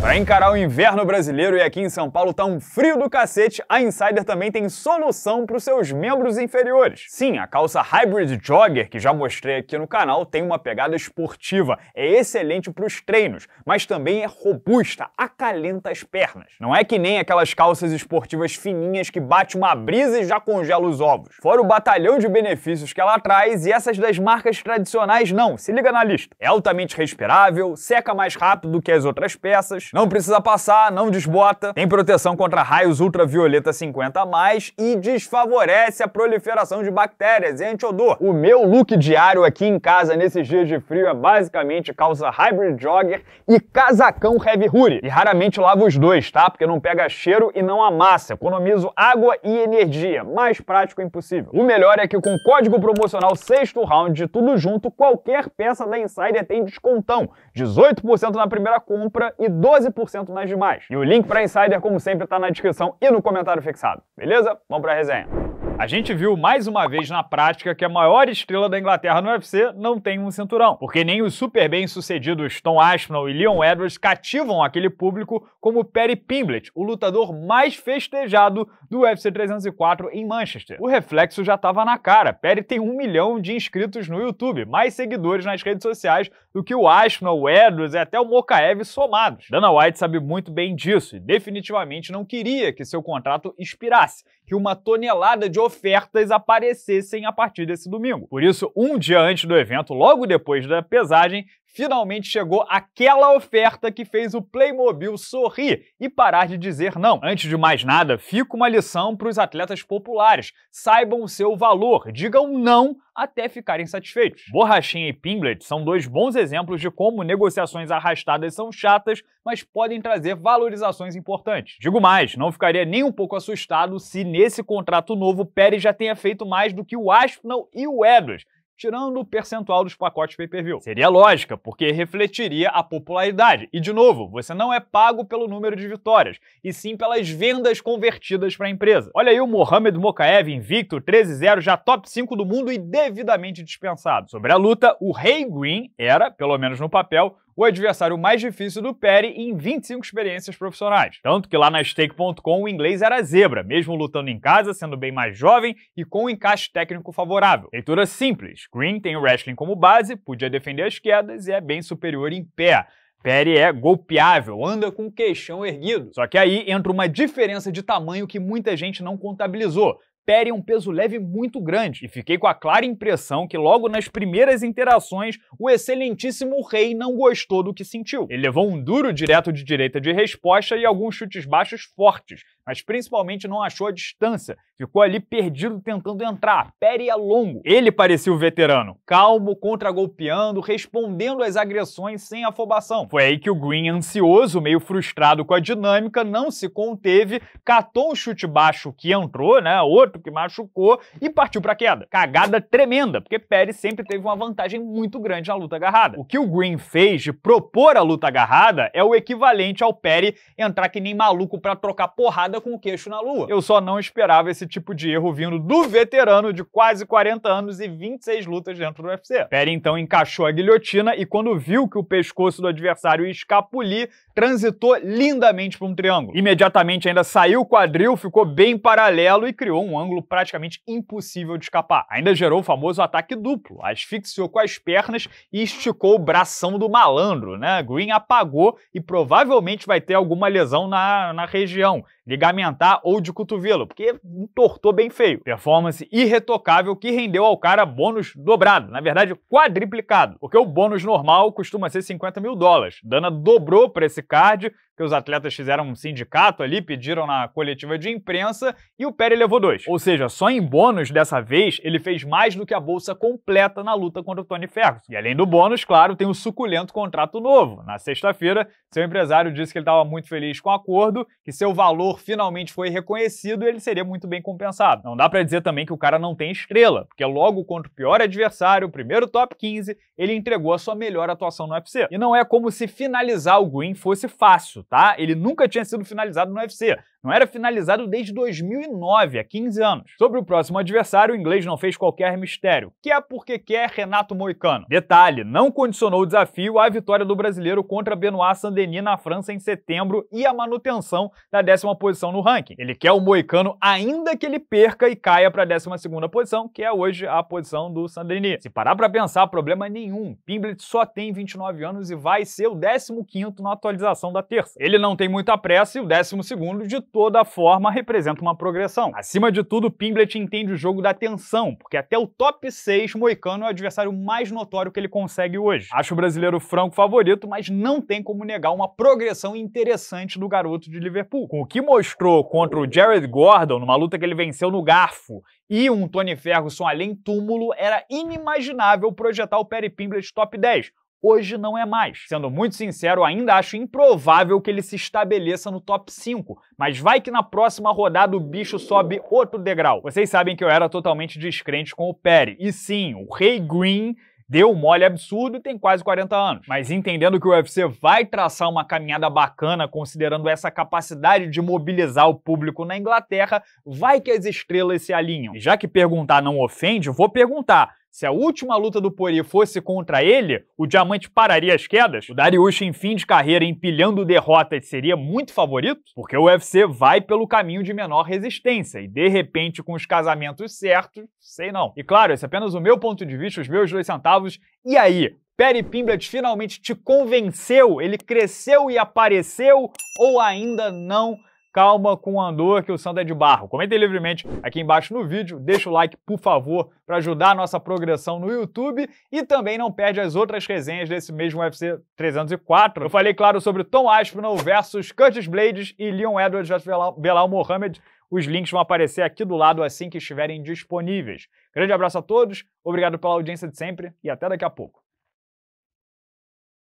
Para encarar o inverno brasileiro e aqui em São Paulo tá um frio do cacete, a Insider também tem solução para os seus membros inferiores. Sim, a calça Hybrid Jogger, que já mostrei aqui no canal, tem uma pegada esportiva, é excelente para os treinos, mas também é robusta, acalenta as pernas. Não é que nem aquelas calças esportivas fininhas que bate uma brisa e já congela os ovos. Fora o batalhão de benefícios que ela traz e essas das marcas tradicionais não, se liga na lista. É altamente respirável, seca mais rápido que as outras peças, não precisa passar, não desbota, tem proteção contra raios ultravioleta 50 mais e desfavorece a proliferação de bactérias e antiodor. O meu look diário aqui em casa nesses dias de frio é basicamente calça hybrid jogger e casacão heavy hoodie. E raramente lavo os dois, tá? Porque não pega cheiro e não amassa. Economizo água e energia. Mais prático é impossível. O melhor é que com o código promocional sexto round de tudo junto, qualquer peça da Insider tem descontão. 18% na primeira compra e 12 12% mais demais. E o link para Insider, como sempre, está na descrição e no comentário fixado. Beleza? Vamos para a resenha. A gente viu mais uma vez na prática que a maior estrela da Inglaterra no UFC não tem um cinturão, porque nem os super bem-sucedidos Tom Aspinall e Leon Edwards cativam aquele público como Perry Pimblett, o lutador mais festejado do UFC 304 em Manchester. O reflexo já estava na cara. Perry tem um milhão de inscritos no YouTube, mais seguidores nas redes sociais do que o Aspinall, o Edwards e até o Mokaev somados. Dana White sabe muito bem disso e definitivamente não queria que seu contrato expirasse, que uma tonelada de ofertas aparecessem a partir desse domingo. Por isso, um dia antes do evento, logo depois da pesagem, finalmente chegou aquela oferta que fez o Playmobil sorrir e parar de dizer não. Antes de mais nada, fica uma lição para os atletas populares. Saibam o seu valor, digam não até ficarem satisfeitos. Borrachinha e Pinglet são dois bons exemplos de como negociações arrastadas são chatas, mas podem trazer valorizações importantes. Digo mais, não ficaria nem um pouco assustado se nesse contrato novo Pérez já tenha feito mais do que o Aspinall e o Edwards, tirando o percentual dos pacotes pay-per-view. Seria lógica, porque refletiria a popularidade. E, de novo, você não é pago pelo número de vitórias, e sim pelas vendas convertidas para a empresa. Olha aí o Mohamed Mokaev, invicto, 13-0, já top 5 do mundo e devidamente dispensado. Sobre a luta, o Rei Green era, pelo menos no papel, o adversário mais difícil do Perry em 25 experiências profissionais. Tanto que lá na stake.com o inglês era zebra, mesmo lutando em casa, sendo bem mais jovem e com um encaixe técnico favorável. Leitura simples: Green tem o wrestling como base, podia defender as quedas e é bem superior em pé. Perry é golpeável, anda com o queixão erguido. Só que aí entra uma diferença de tamanho que muita gente não contabilizou pere um peso leve muito grande, e fiquei com a clara impressão que logo nas primeiras interações o excelentíssimo rei não gostou do que sentiu. Ele levou um duro direto de direita de resposta e alguns chutes baixos fortes, mas principalmente não achou a distância. Ficou ali perdido tentando entrar, pere é longo. Ele parecia o veterano, calmo, contragolpeando, respondendo às agressões sem afobação. Foi aí que o Green, ansioso, meio frustrado com a dinâmica, não se conteve, catou um chute baixo que entrou, né, outro que machucou e partiu para queda. Cagada tremenda, porque Pérez sempre teve uma vantagem muito grande na luta agarrada. O que o Green fez de propor a luta agarrada é o equivalente ao Pere entrar que nem maluco para trocar porrada com o queixo na lua. Eu só não esperava esse tipo de erro vindo do veterano de quase 40 anos e 26 lutas dentro do UFC. Perry então encaixou a guilhotina e quando viu que o pescoço do adversário ia escapulir, transitou lindamente para um triângulo. Imediatamente ainda saiu o quadril, ficou bem paralelo e criou um ângulo praticamente impossível de escapar. Ainda gerou o famoso ataque duplo, asfixiou com as pernas e esticou o bração do malandro, né? Green apagou e provavelmente vai ter alguma lesão na, na região ligamentar ou de cotovelo, porque entortou bem feio. Performance irretocável que rendeu ao cara bônus dobrado, na verdade quadriplicado, porque o bônus normal costuma ser 50 mil dólares. Dana dobrou para esse card, que os atletas fizeram um sindicato ali, pediram na coletiva de imprensa e o Pérez levou dois. Ou seja, só em bônus dessa vez ele fez mais do que a bolsa completa na luta contra o Tony Ferguson. E além do bônus, claro, tem o um suculento contrato novo. Na sexta-feira, seu empresário disse que ele estava muito feliz com o acordo, que seu valor finalmente foi reconhecido e ele seria muito bem compensado. Não dá para dizer também que o cara não tem estrela, porque logo contra o pior adversário, o primeiro top 15, ele entregou a sua melhor atuação no UFC. E não é como se finalizar o Green fosse fácil tá? Ele nunca tinha sido finalizado no UFC não era finalizado desde 2009, há 15 anos. Sobre o próximo adversário, o inglês não fez qualquer mistério, que é porque quer Renato Moicano. Detalhe, não condicionou o desafio à vitória do brasileiro contra Benoit Saint-Denis na França em setembro e a manutenção da décima posição no ranking. Ele quer o Moicano ainda que ele perca e caia para a décima segunda posição, que é hoje a posição do Saint-Denis. Se parar para pensar, problema nenhum. Pimblet só tem 29 anos e vai ser o 15º na atualização da terça. Ele não tem muita pressa e o 12º de toda forma representa uma progressão. Acima de tudo, Pimblet entende o jogo da tensão, porque até o top 6 Moicano é o adversário mais notório que ele consegue hoje. Acho o brasileiro franco favorito, mas não tem como negar uma progressão interessante do garoto de Liverpool. Com o que mostrou contra o Jared Gordon numa luta que ele venceu no garfo e um Tony Ferguson além túmulo, era inimaginável projetar o Perry Pimblett top 10, Hoje não é mais. Sendo muito sincero, ainda acho improvável que ele se estabeleça no top 5, mas vai que na próxima rodada o bicho sobe outro degrau. Vocês sabem que eu era totalmente descrente com o Perry. E sim, o Rei Green deu um mole absurdo e tem quase 40 anos. Mas entendendo que o UFC vai traçar uma caminhada bacana, considerando essa capacidade de mobilizar o público na Inglaterra, vai que as estrelas se alinham. E já que perguntar não ofende, vou perguntar. Se a última luta do Poirier fosse contra ele, o diamante pararia as quedas? O Darius em fim de carreira empilhando derrotas seria muito favorito? Porque o UFC vai pelo caminho de menor resistência e de repente com os casamentos certos, sei não. E claro, esse é apenas o meu ponto de vista, os meus dois centavos. E aí, Perry Pimblett finalmente te convenceu? Ele cresceu e apareceu ou ainda não? calma com a dor que o samba é de barro. Comentem livremente aqui embaixo no vídeo, deixa o like, por favor, para ajudar a nossa progressão no YouTube e também não perde as outras resenhas desse mesmo UFC 304. Eu falei, claro, sobre Tom Aspinall versus Curtis Blades e Leon Edwards versus Belal, Belal Mohamed. Os links vão aparecer aqui do lado assim que estiverem disponíveis. Grande abraço a todos, obrigado pela audiência de sempre e até daqui a pouco.